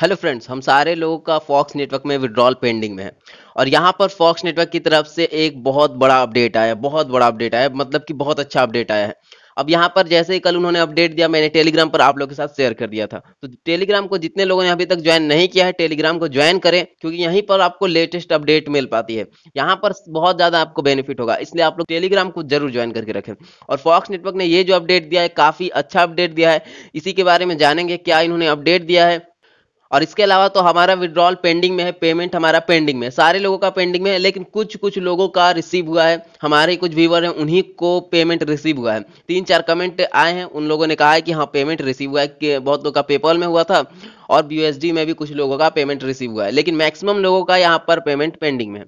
Hello friends हम सारे लोगों का फॉक्स नेटवर्क में विड्रॉल पेंडिंग में है और यहाँ पर फॉक्स नेटवर्क की तरफ से एक बहुत बड़ा अपडेट आया है बहुत बड़ा अपडेट आया है मतलब कि बहुत अच्छा अपडेट आया है अब यहाँ पर जैसे ही कल उन्होंने अपडेट दिया मैंने टेलीग्राम पर आप लोग के साथ शेयर कर दिया था तो टेलीग्राम को जितने लोगों ने अभी तक ज्वाइन नहीं किया है टेलीग्राम को ज्वाइन करें क्योंकि यहीं पर आपको लेटेस्ट अपडेट मिल पाती है यहाँ पर बहुत ज़्यादा आपको बेनिफिट होगा इसलिए आप लोग टेलीग्राम को जरूर ज्वाइन करके रखें और फॉक्स नेटवर्क ने ये जो अपडेट दिया है काफ़ी अच्छा अपडेट दिया है इसी के बारे में जानेंगे क्या इन्होंने अपडेट दिया है और इसके अलावा तो हमारा विड्रॉल पेंडिंग में है पेमेंट हमारा पेंडिंग में सारे लोगों का पेंडिंग में है लेकिन कुछ कुछ लोगों का रिसीव हुआ है हमारे कुछ व्यूवर हैं उन्हीं को पेमेंट रिसीव हुआ है तीन चार कमेंट आए हैं उन लोगों ने कहा है कि हाँ पेमेंट रिसीव हुआ है कि बहुत लोग का पेपॉल में हुआ था और बी में भी कुछ लोगों का पेमेंट रिसीव हुआ है लेकिन मैक्सिमम लोगों का यहाँ पर पेमेंट पेंडिंग में है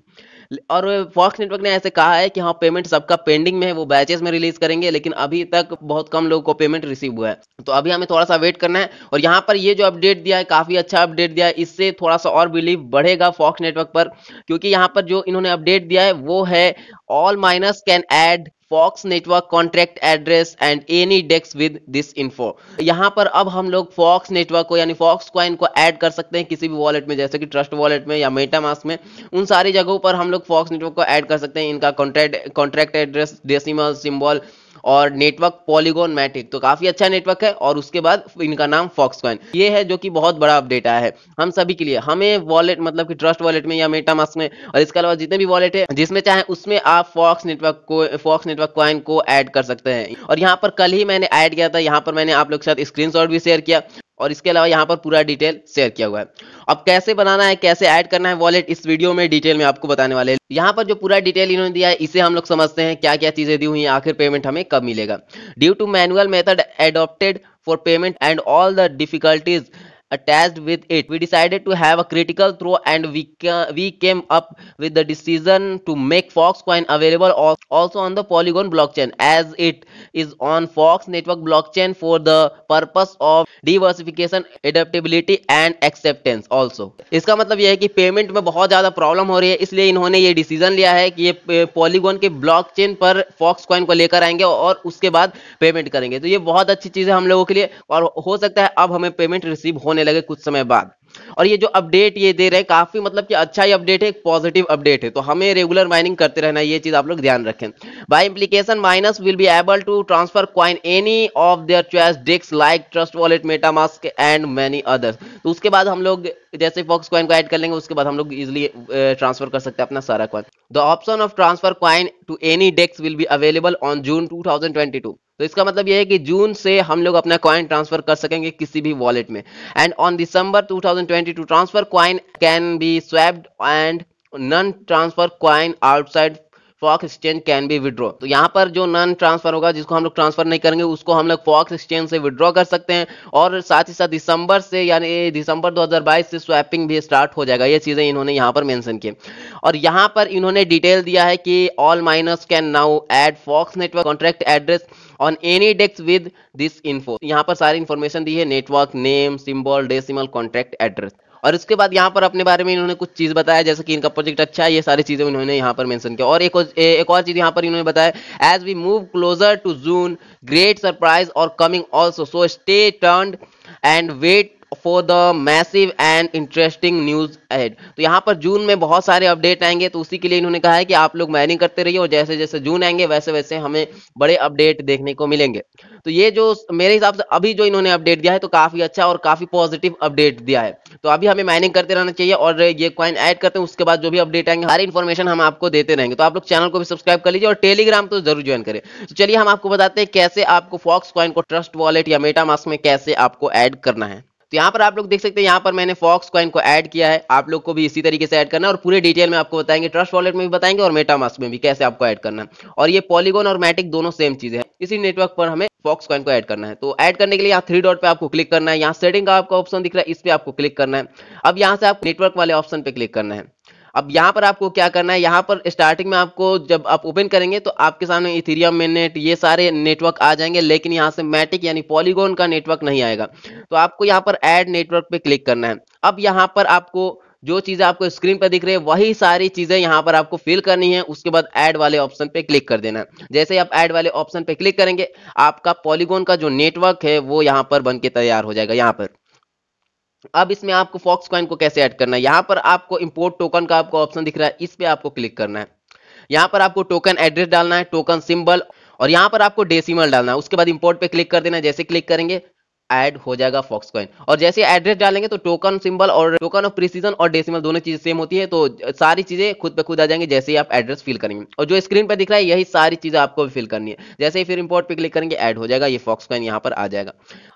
और फॉक्स नेटवर्क ने ऐसे कहा है कि हाँ पेमेंट सबका पेंडिंग में है वो बैचेस में रिलीज करेंगे लेकिन अभी तक बहुत कम लोगों को पेमेंट रिसीव हुआ है तो अभी हमें थोड़ा सा वेट करना है और यहाँ पर ये जो अपडेट दिया है काफ़ी अच्छा अपडेट दिया है इससे थोड़ा सा और बिलीव बढ़ेगा फॉक्स नेटवर्क पर क्योंकि यहाँ पर जो इन्होंने अपडेट दिया है वो है all miners can add Fox network contract address and any dex with this info यहाँ पर अब हम लोग फॉक्स नेटवर्क को यानी फॉक्स कॉइन को ऐड कर सकते हैं किसी भी वॉलेट में जैसे कि ट्रस्ट वॉलेट में या मेटा मेटामास में उन सारी जगहों पर हम लोग फॉक्स नेटवर्क को ऐड कर सकते हैं इनका contract contract address decimal symbol और नेटवर्क पॉलीगोन मैटिक तो काफी अच्छा नेटवर्क है और उसके बाद इनका नाम फॉक्सकॉइन ये है जो कि बहुत बड़ा अपडेट आया है हम सभी के लिए हमें वॉलेट मतलब कि ट्रस्ट वॉलेट में या मास्क में और इसके अलावा जितने भी वॉलेट है जिसमें चाहे उसमें आप फॉक्स नेटवर्क को फॉक्स नेटवर्क कॉइन को एड कर सकते हैं और यहाँ पर कल ही मैंने ऐड किया था यहाँ पर मैंने आप लोग के साथ स्क्रीन भी शेयर किया और इसके अलावा यहाँ पर पूरा डिटेल शेयर किया हुआ है अब कैसे बनाना है कैसे ऐड करना है वॉलेट इस वीडियो में डिटेल में आपको बताने वाले यहाँ पर जो पूरा डिटेल इन्होंने दिया है इसे हम लोग समझते हैं क्या क्या चीज़ें दी हुई हैं आखिर पेमेंट हमें कब मिलेगा due to manual method adopted for payment and all the difficulties attached with it. We decided to have a critical throw and we, ca we came up with the decision to make fox coin available also on the Polygon blockchain as it is on Fox network blockchain for the purpose of diversification, adaptability and acceptance also. iska matlab ye hai ki payment mein bahut zyada problem ho rahi hai isliye inhone ye decision liya hai ki ye polygon ke blockchain par fox coin ko lekar aayenge aur uske baad payment karenge to ye bahut achhi cheez hai hum logo ke liye aur ho sakta hai ab hame payment receive होने होने लगे कुछ समय बाद और ये जो update ये दे रहे हैं काफी मतलब कि अच्छा ही अपडेट है एक पॉजिटिव अपडेट है तो हमें रेगुलर माइनिंग करते रहना ये चीज आप लोग ध्यान रखें by implication miners will be able to transfer coin any of their choice डिस्क like trust wallet MetaMask and many others तो उसके बाद हम लोग जैसे फॉक्स क्वाइन को ऐड कर लेंगे उसके बाद हम लोग इजिली ट्रांसफर कर सकते हैं अपना सारा coin the option of transfer coin to any डेस्क will be available on June two तो इसका मतलब यह है कि जून से हम लोग अपना कॉइन ट्रांसफर कर सकेंगे किसी भी वॉलेट में and on December 2022 transfer coin can be swapped and non transfer coin outside Fox exchange can be withdraw तो यहाँ पर जो नन ट्रांसफर होगा जिसको हम लोग ट्रांसफर नहीं करेंगे उसको हम लोग फॉक्स एक्सचेंज से विड्रॉ कर सकते हैं और साथ ही साथ दिसंबर से यानी दिसंबर 2022 से स्वैपिंग भी स्टार्ट हो जाएगा ये चीज़ें इन्होंने यहाँ पर मेंशन की और यहाँ पर इन्होंने डिटेल दिया है कि all miners can now add Fox network contract address on any डेस्क विद दिस इन्फो यहाँ पर सारी इन्फॉर्मेशन दी है network name symbol decimal contract address और उसके बाद यहाँ पर अपने बारे में इन्होंने कुछ चीज़ बताया जैसे कि इनका प्रोजेक्ट अच्छा है ये सारी चीज़ें इन्होंने यहाँ पर मेंशन किया और एक और, एक और चीज़ यहाँ पर इन्होंने बताया as we move closer to June great surprise और कमिंग ऑल्सो सो स्टे टर्न and wait for the massive and interesting news ahead तो यहाँ पर जून में बहुत सारे अपडेट आएंगे तो उसी के लिए इन्होंने कहा है कि आप लोग माइनिंग करते रहिए और जैसे जैसे जून आएंगे वैसे वैसे हमें बड़े अपडेट देखने को मिलेंगे तो ये जो मेरे हिसाब से अभी जो इन्होंने अपडेट दिया है तो काफी अच्छा और काफी पॉजिटिव अपडेट दिया है तो अभी हमें माइनिंग करते रहना चाहिए और ये क्वाइन ऐड करते हैं उसके बाद जो भी अपडेट आएंगे हर इन्फॉर्मेशन हम आपको देते रहेंगे तो आप लोग चैनल को भी सब्सक्राइब कर लीजिए और टेलीग्राम तो जरूर ज्वाइन करें तो चलिए हम आपको बताते हैं कैसे आपको फॉक्स क्वाइन को ट्रस्ट वॉलेट या मेटा मास्क में कैसे आपको ऐड करना है तो यहाँ पर आप लोग देख सकते हैं यहाँ पर मैंने फॉक्स कॉइन को ऐड किया है आप लोग को भी इसी तरीके से ऐड करना और पूरे डिटेल में आपको बताएंगे ट्रस्ट वॉलेट में भी बताएंगे और मेटामास्क में भी कैसे आपको ऐड करना है और ये पॉलीगोन और मैटिक दोनों सेम चीज़ है इसी नेटवर्क पर हमें फॉक्स क्वाइन को ऐड करना है तो ऐड करने के लिए यहाँ थ्री डॉट पे आपको क्लिक करना है यहाँ सेटिंग का आपका ऑप्शन दिख रहा है इस पर आपको क्लिक करना है अब यहाँ से आप नेटवर्क वाले ऑप्शन पे क्लिक करना है अब यहाँ पर आपको क्या करना है यहाँ पर स्टार्टिंग में आपको जब आप ओपन करेंगे तो आपके सामने इथेरियम नेट ये सारे नेटवर्क आ जाएंगे लेकिन यहाँ से मैटिक यानी पॉलीगोन का नेटवर्क नहीं आएगा तो आपको यहाँ पर एड नेटवर्क पे क्लिक करना है अब यहाँ पर आपको जो चीज़ें आपको स्क्रीन पर दिख रही है वही सारी चीज़ें यहाँ पर आपको फिल करनी है उसके बाद ऐड वाले ऑप्शन पे क्लिक कर देना है जैसे आप ऐड वाले ऑप्शन पे क्लिक करेंगे आपका पॉलीगोन का जो नेटवर्क है वो यहाँ पर बन के तैयार हो जाएगा यहाँ पर अब इसमें आपको फॉक्स कॉइन को कैसे ऐड करना है यहाँ पर आपको इंपोर्ट टोकन का आपको ऑप्शन दिख रहा है इस पर आपको क्लिक करना है यहाँ पर आपको टोकन एड्रेस डालना है टोकन सिंबल और यहाँ पर आपको डेसिमल डालना है उसके बाद इंपोर्ट पे क्लिक कर देना है जैसे क्लिक करेंगे ऐड हो जाएगा फॉक्स कॉइन और जैसे एड्रेस डालेंगे तो टोकन सिंबल और टोकन ऑफ प्रिसीजन और डेसिमल दोनों चीज सेम होती है तो सारी चीजें खुद पे खुद आ जाएंगे जैसे ही आप एड्रेस फिल करेंगे और जो स्क्रीन पर दिख रहा है यही सारी चीजें आपको फिल करनी है जैसे ही फिर इंपोर्ट पे क्लिक करेंगे ऐड हो जाएगा ये फॉक्स कॉइन यहाँ पर आ जाएगा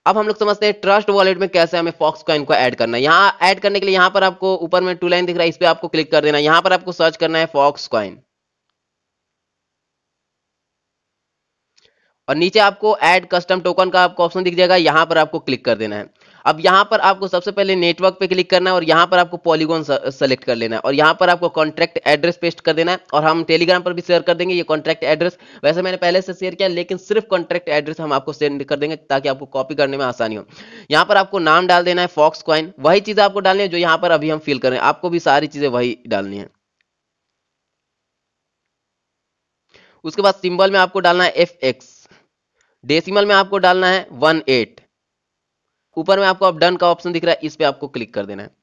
अब हम लोग समझते हैं ट्रस्ट वॉलेट में कैसे हमें फॉक्स कॉइन को ऐड करना है यहाँ ऐड करने के लिए यहाँ पर आपको ऊपर में टू लाइन दिख रहा है इस पर आपको क्लिक कर देना है यहाँ पर आपको सर्च करना है फॉक्स कॉइन और नीचे आपको एड कस्टम टोकन का आपको ऑप्शन दिख जाएगा यहाँ पर आपको क्लिक कर देना है अब यहाँ पर आपको सबसे पहले नेटवर्क पे क्लिक करना है और यहाँ पर आपको पॉलीगॉन सेलेक्ट कर लेना है और यहाँ पर आपको कॉन्ट्रैक्ट एड्रेस पेस्ट कर देना है और हम टेलीग्राम पर भी शेयर कर देंगे ये कॉन्ट्रैक्ट एड्रेस वैसे मैंने पहले से शेयर किया लेकिन सिर्फ कॉन्ट्रैक्ट एड्रेस हम आपको सेंड कर देंगे ताकि आपको कॉपी करने में आसानी हो यहाँ पर आपको नाम डाल देना है फॉक्स क्वाइन वही चीज़ आपको डालनी है जो यहाँ पर अभी हम फिल करें आपको भी सारी चीज़ें वही डालनी है उसके बाद सिंबल में आपको डालना है एफ एक्स डेसिमल में आपको डालना है वन एट ऊपर में आपको अब डन का ऑप्शन दिख रहा है इस पर आपको क्लिक कर देना है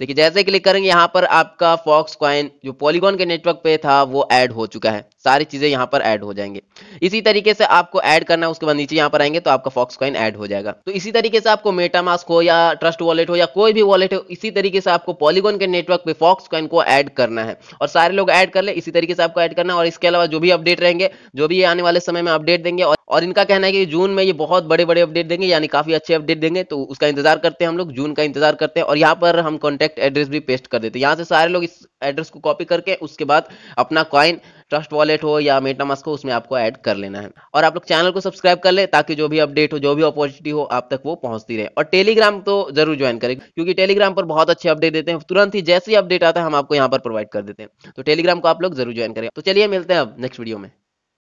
देखिए जैसे क्लिक करेंगे यहां पर आपका फॉक्स क्वाइन जो पॉलीगॉन के नेटवर्क पे था वो ऐड हो चुका है सारी चीजें यहाँ पर ऐड हो जाएंगे इसी तरीके से आपको ऐड करना है उसके बाद नीचे यहाँ पर आएंगे तो आपका फॉक्स कॉइन ऐड हो जाएगा तो इसी तरीके से आपको मास्क हो या ट्रस्ट वॉलेट हो या कोई भी वॉलेट हो इसी तरीके से आपको पॉलीगोन के नेटवर्क पे फॉक्स कॉइन को ऐड करना है और सारे लोग ऐड कर ले इसी तरीके से आपको ऐड करना है और इसके अलावा जो भी अपडेट रहेंगे जो भी आने वाले समय में अपडेट देंगे और इनका कहना है कि जून में ये बहुत बड़े बड़े अपडेट देंगे यानी काफी अच्छे अपडेट देंगे तो उसका इंतजार करते हैं हम लोग जून का इंतजार करते हैं और यहाँ पर हम कॉन्टैक्ट एड्रेस भी पेस्ट कर देते हैं यहाँ से सारे लोग इस एड्रेस को कॉपी करके उसके बाद अपना कॉइन ट्रस्ट वॉलेट हो या मास्क हो उसमें आपको ऐड कर लेना है और आप लोग चैनल को सब्सक्राइब कर ले ताकि जो भी अपडेट हो जो भी अपॉर्चुनिटी हो आप तक वो पहुंचती रहे और टेलीग्राम तो जरूर ज्वाइन करें क्योंकि टेलीग्राम पर बहुत अच्छे अपडेट देते हैं तुरंत ही जैसे ही अपडेट आता है हम आपको यहाँ पर प्रोवाइड कर देते हैं तो टेलीग्राम को आप लोग जरूर ज्वाइन करें तो चलिए मिलते हैं अब नेक्स्ट वीडियो में